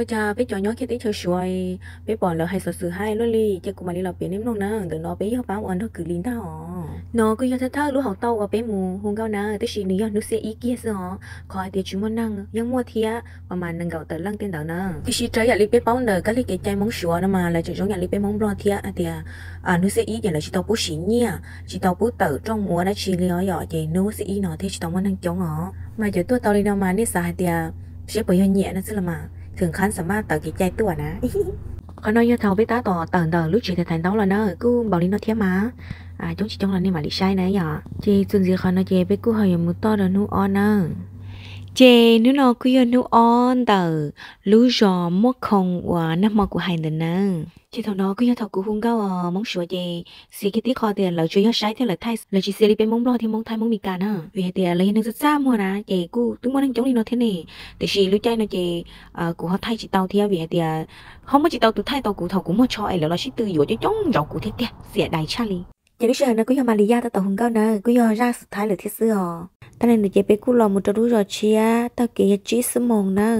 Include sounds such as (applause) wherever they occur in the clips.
bây giờ bé giờ nhớ khi tí chơi xuôi bé bỏ lỡ hay sợ sự hai luôn ly. Chắc cũng mà đi lọp biển em luôn nè từ nó bé học báo ăn nó cứ lín tao nó cứ giờ thật thơ lúc học tàu ở bé mù hung cao nè tới xí nữa nó xe ý kia sao khỏi thì chúng mình năng yang mua thia mà mà năng gạo tới lăng tiền đó nè thì xí trái lại đi bên bóng nè cái đi cái chai móng xuôi nè mà lại chỉ giống nhà đi bên móng blond thia à, thì à, à nó sẽ ý giờ là chỉ tàu bố xí nhia à. chỉ tàu bố tử trong mùa đã chỉ lý ở thì nó xe ý nó thì chỉ tàu muốn năng chống họ mà giờ tôi tàu đi đâu mà đi xài thì sẽ bởi hơi nhẹ nó sẽ là mà ถึงขั้นสามารถตัดกิจใจตัวนะข็น้อยยอเทาไปตาต่อตัางต่าลูกจีแตแทนต้อาละเนอะกูบอกลิ้นเทียมาอ่าจงจีจงละนี่มาลิใช่นะอย่าจีจุนจีเขาเนอยเจไปกูหอยมุตโตเดนูออนเนอะ chế nếu nó cứ yêu nếu on tờ lú giò mua không và năm mò của hai nữa nè chế thằng nó cứ yêu thằng cũng hung cao à mong sửa chế xí cái tí kho tiền là chơi yêu sai thì là thay là chỉ xí đi bên mong lo thì mong thay mong bị cả nè vì thì lấy nó rất xa mua nè chế cú tụi mong đang chống đi nó thế này để xí lú chơi nó chế à ờ, của họ thay chỉ tàu thì vì ờ, thì không có chỉ tàu tụi thay tàu cụ thằng cũng mua cho ấy là nó chỉ từ dỗ cho chống dầu cụ thế tiệt xỉa đại charlie giờ dạ biết sợ nó cứ cho Maria do ta tàu hùng cao nè cứ do ra thái là thiết sư họ ta nên được chế bé cú lo một trâu rồi chia ta kể chỉ sư mòn nè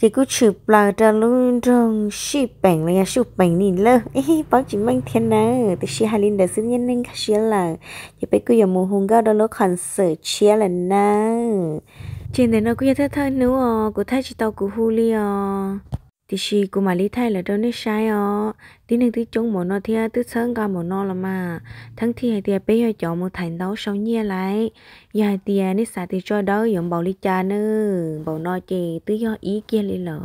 Chị cứ chụp là trâu luôn trong ship bảng này ship bảng nhìn lơ ấy bảo chỉ mang thiên nè từ ship hai linh đã xin nhân nên khác chia là chỉ bé cứ giờ mù hùng cao đó lỗ khẩn sở chia là nè trên này nó cứ giờ thay thơ nữa của thay chỉ tao của Julio thì chị cũng mà lý thay là đâu nít sai ó tí nữa tí chung một nó thia tí sơn cả một nó là mà thằng thi hay tiệt bây giờ chọn một thành đấu sau nhia lại giờ tiệt nít xả thì cho đó giống bảo lý cha nữa bảo nó chị tí do ý kia lý lợ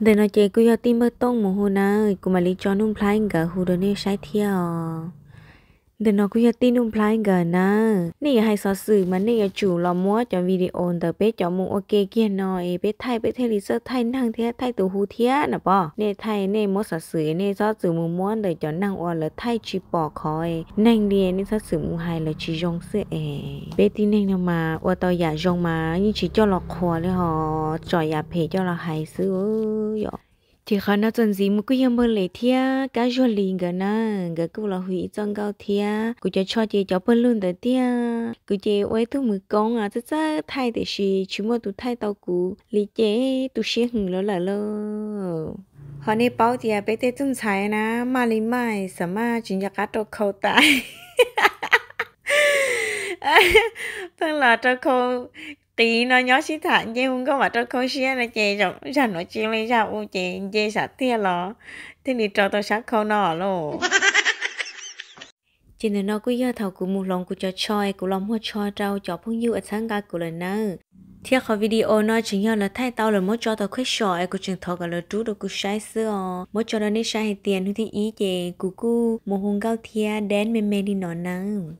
để nó chị cứ do tim bơ tông một hồ nè cũng mà lý cho nung phai cả hồ đâu nít sai thia เดนอกุยตีนุ่มพลายกันนะ นี่ให้สอสื่อมันนี่จู่ลอมัวจอวิดีโอแต่เป๊จอมุโอเคเกียนนอยเป๊ไทยเป๊เทลิเซอร์ไทยนั่งเทียไทยตัวหูเทียนะปอเนไทยเนมอสอสื่อเนสอสื่อมุงม้วนแต่จอนั่งอวอนเลยไทยชีปอคอยนั่งเดียนี่สอสื่อมุงไฮเลยชียงเสือเอเป๊ที่นั่งมาอวตอยายงมายิ่งชีเจ้าหลอกคอเลยหอจอยยาเพจเจ้าหลอกไฮซื้อเยอะ thì khó nó chuẩn gì một cái em bơ lệ thia cá rùa lì ngờ na ngờ cứ là hủy trong cao thia cứ cho cho chị cho bơ luôn tới thia cứ chị quay thứ mười con à chắc chắc thay để xì chỉ mua tụ thay tàu cũ lì chế tụ xí hừng lỡ lỡ lỡ họ nên bảo thì à bé tê chân trái na mà lì mai sao mà chuyện nhà cá trâu khâu tai เพิ่งหลอดจะคง (laughs) tí nó nhớ xin thả dê không có mà trong khối xe là chè rộng ra nó chia lấy ra u chè dê sạch thia lọ thế thì cho tôi sát khâu nọ lô (laughs) chỉ nên nó cứ giờ thầu của mù lòng của cho choi của lòng hoa choi trao cho phong yêu ở sáng ga của lần nào theo khỏi video nó chỉ nhớ là thay tao là mỗi cho tao khuyết sỏi e của trường thọ gọi là trú đồ của sai xưa mỗi cho đó nên sai tiền thì ý chè của cu một hùng cao thia đến mềm mềm đi nọ nào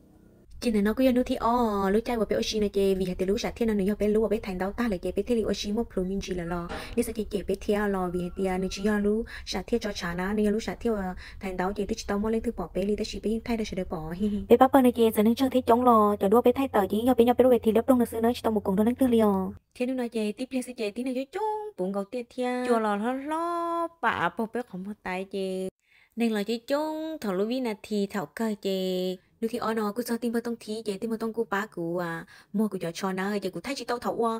chỉ nên nó cứ nó thì ô lũ trai vào bé oshi này chơi vì hạt lũ sạch thiên nó nhiều bé lũ vào bé thành đau ta lại chơi bé thiên lũ oshi một plum chỉ là lo để sao chơi chơi bé thiên lo vì hạt tia à, nó chỉ do lũ sạch thiên cho trả nó nên lũ sạch thiên ờ, thành đau chơi tới tao mua lên thứ bỏ bé đi tới chỉ bé thay đó sẽ được bỏ hi (laughs) hi bé bắp này chơi giờ nên cho thấy chống lo cho đua bé thay tờ chỉ nhau bé nhau bé lũ bé thì lớp đông nó xưa nói tao một cùng thôi nó tư liều thiên nó nói chơi tiếp liên sẽ chơi tiếng này chơi chung bụng gấu tia thiên cho lo lo bà bố bé không có tay chơi nên là chơi chung thằng lũ vi là thì thảo cơ chơi nếu khi ở ờ, nó cứ sao tin bơ tông thí vậy tin bơ tông cú ba cú à mua cú cho cho nó hơi vậy cú thay chị tao thấu à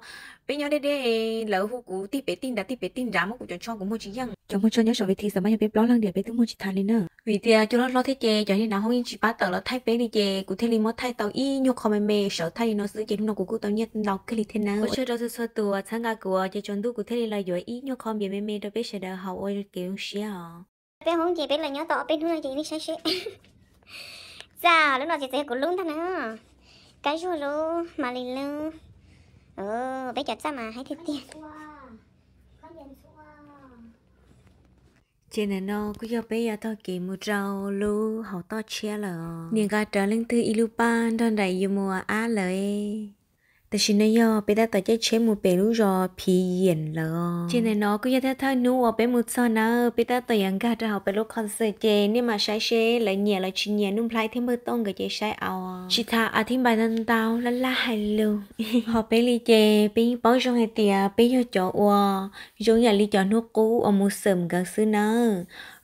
bây giờ đây đây lỡ hú cú tí bé tin đã tí bé tin đã mua cú cho cho cú mua chỉ dân cho mua cho nhớ sợ về thì sao mà bé blog lăng để bé thứ mua chỉ thay lên nữa vì thế à, cho nó lo thế chè cho nên nào không yên chị ba tờ nó thay bé đi chè cú thay lên mất thay tao y nhau không mày mè sợ thay nó giữ chè nó cú cú tao nhất đọc cái gì thế nào có chơi đâu sơ sơ tùa sang ga của à, chị chọn đu cú thay lên là rồi y nhau không bé mè mè đâu biết sẽ đào học ôi kiểu xí xia bé không chị bé là nhớ tỏ bé nuôi chị đi sáng sáng chà dạ, lúc nào chị sẽ của lúng thôi nữa cái rồi lú mà lì ờ bé chặt ra mà hãy thử tiền chị nè nó cứ cho bé giờ tao kì mua rau lú hậu to chia lờ niềng gà trở lên từ ilupan đơn đầy dù mùa á lời e. แต่ฉันนยอไปได้ต่อใจเชมูเปรู้รอพีเย็นเลยฉันนอก็ยังถ้านูอไปมุดซอนะไปได้ต่อยังกาจะเอาไปลูกคอนเสิร์ตเจนี่มาใช้เชแล้วเนี่ยแล้วฉันเนี่ยนุ่มพลายที่มือต้องกับเจใช้เอาชิตาอธิบายนันตาวละละฮัลโหลพอไปลีเจไปป้องจงไอเตียไปยอจอวัวจงอย่าลีจอนุกูเอามือเสริมกันซื้อเนอะ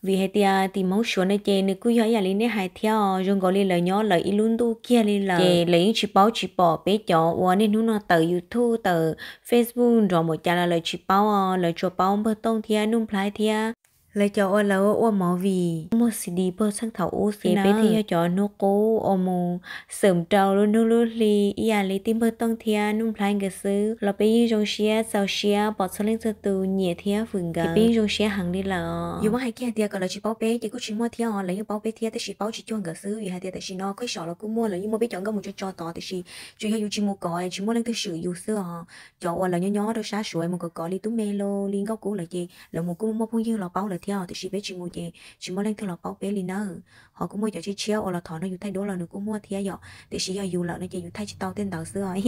vì hệ tia thì máu xuống nơi chè nơi cứ hỏi lên nơi hai theo rồi gọi lên lời nhỏ lời ít luôn tu kia lên là chè lấy chỉ báo chỉ bỏ bé chó và nên nó tờ youtube tờ facebook rồi một chả là lời chỉ báo ờ, lời chùa báo bơ tông thia nung plai thia lại cho ô là ô mỏ vì mua xì đi bơ sang thảo ô xì bé thì cho nó cố ô mù sớm trâu luôn nó luôn lì ia lấy tim bơ tông thia nung plan cái xứ là bé trong xia sau xia bỏ số lên cho từ nhẹ thia vườn gần bé trong xia hàng đi là dù mà hai kia thia còn là chỉ bao bé chỉ có chỉ mua thia lấy những bao bé thia thì chỉ bao chỉ chọn cái xứ vì hai thia thì chỉ nó cái sọ là cũng mua là nhưng mà bé chọn cái một cho cho to thì chỉ chủ yếu chỉ mua còi chỉ mua lên cái sự dù xưa họ cho là nhỏ nhỏ đâu xa suối một cái còi đi tú mê lô liên góc cũ là gì là một cái mua phong dương là bao là theo thì chỉ biết chỉ mua gì chỉ mua lên theo là có bé liền nữa họ cũng mua cho chị chia hoặc là thọ nó dù thay đổi là nó cũng mua theo giờ thì chỉ giờ dù là nó chỉ dù thay chị tao tên đầu xưa rồi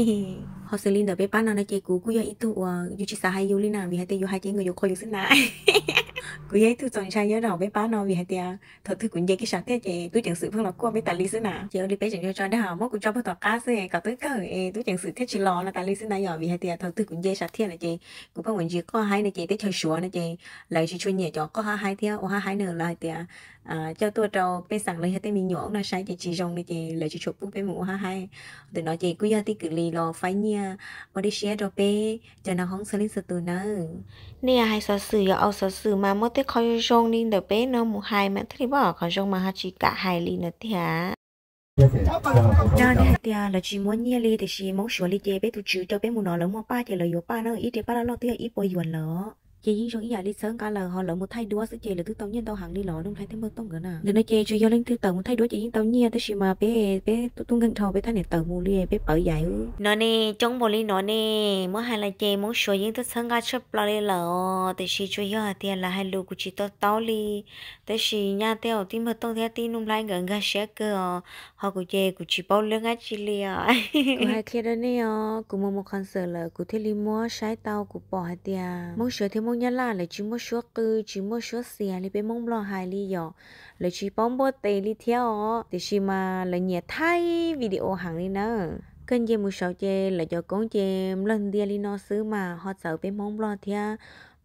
(laughs) họ xử lý được bé bán nó nó chỉ cú cú vậy ít tu dù chỉ xả hay dù liền nào vì hai tay dù hai chị người dù coi dù xin lại (laughs) cú giấy tôi chọn trai nhớ đầu bé bán nó vì hai tia à, thật thư cũng vậy cái sáng thế chị tôi chẳng sự phương là cua bé tài lý xin nào chị đi bé chẳng cho cho đã hả mốt cũng cho bé tọt cá xe cả tới cởi tôi chẳng sự thế chị lo là tài lý xin nào vì hai tia à, thật thư cũng vậy sáng thế là chị cũng có muốn gì có hay này chị tới chơi sủa này chị lại chị chuyên nhẹ cho có có hai theo ha hai nửa là thì à, cho tôi trâu bên sẵn lấy hết mình nhỏ là sai chị chỉ rong đi chị lấy chị chụp cũng bên mũ ha hai từ nói chị cứ giờ thì cứ lì lò phải nha mà đi share cho bé cho nó không xử lý sự từ nó nè hai sợ sự giờ ao sợ sự mà mất tới coi rong đi để bé nó mũ hai mà thích bỏ coi rong mà ha chỉ cả hai lì nữa thì hả đó thì thì là chỉ muốn nhia li thì chỉ muốn sửa li chế bé tôi chữ cho bé mũ nó lớn mà ba thì lời yếu ba nó ít thì ba nó lo thì ít bồi yuan nữa chị yên xuống giờ đi sớm cả là họ lỡ một thay đua sẽ chị là thứ tông nhiên tao hàng đi lọ đông thay thế mơ tông nữa nè đừng nói chị cho do lên thứ tông một thay đua chị yên tao nhiên tới xì mà bé bé tôi tung gần thầu bé thay này tao mua lia bé bởi dạy nó nè trong bộ ly nó nè mỗi hai là chị muốn số yên tới sớm cả sắp lo đi lọ tới xì cho do tiền là hai lù của chị tao tao ly tới xì nhà tao tin mơ tông thế tin nung lại gần gần sẽ cơ họ của chị của chị bao lương á chị à. (laughs) cũng hay kia đó nè ờ, cũng một concert là của thế ly mua sái tao cũng bỏ hai tiền mỗi số thêm hôn nhân là lấy chỉ mua số cư chỉ mua số xe lấy bên Mong lo hai lý do lấy chỉ bóng bơ tê lý theo để chỉ mà lấy nhẹ thay video hàng đi nữa kênh chê mua sáu chê là cho con chê lần đi lý nó xứ mà họ sợ bên Mong lo theo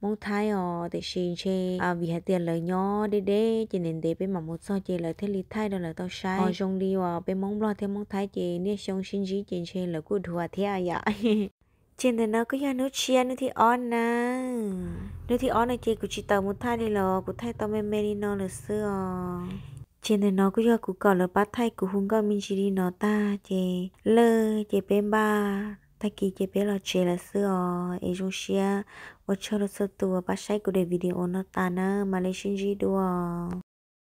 mong thái ở để xin chê à vì hạt tiền lời nhỏ đê đê cho nên để bên mà một so chê lời thế lý thái đó là tao sai ở trong đi vào bên mong lo theo mong thái chê nên xong xin dí chê chê là cứ thua thế à dạ. (laughs) trên thế nó cứ ya nước chia nước thì on na nước thì on này chị của chị tàu một thai đi lò của thai tàu mềm mềm đi nó là xưa trên thế nó cứ cho của cỏ là bát thai của hung con mình chỉ đi nó ta chị lơ chị bên ba thay kỳ chị bé là chị là xưa ở trong xia ở chỗ là tu tù bát sai của để video nó ta na mà lấy xin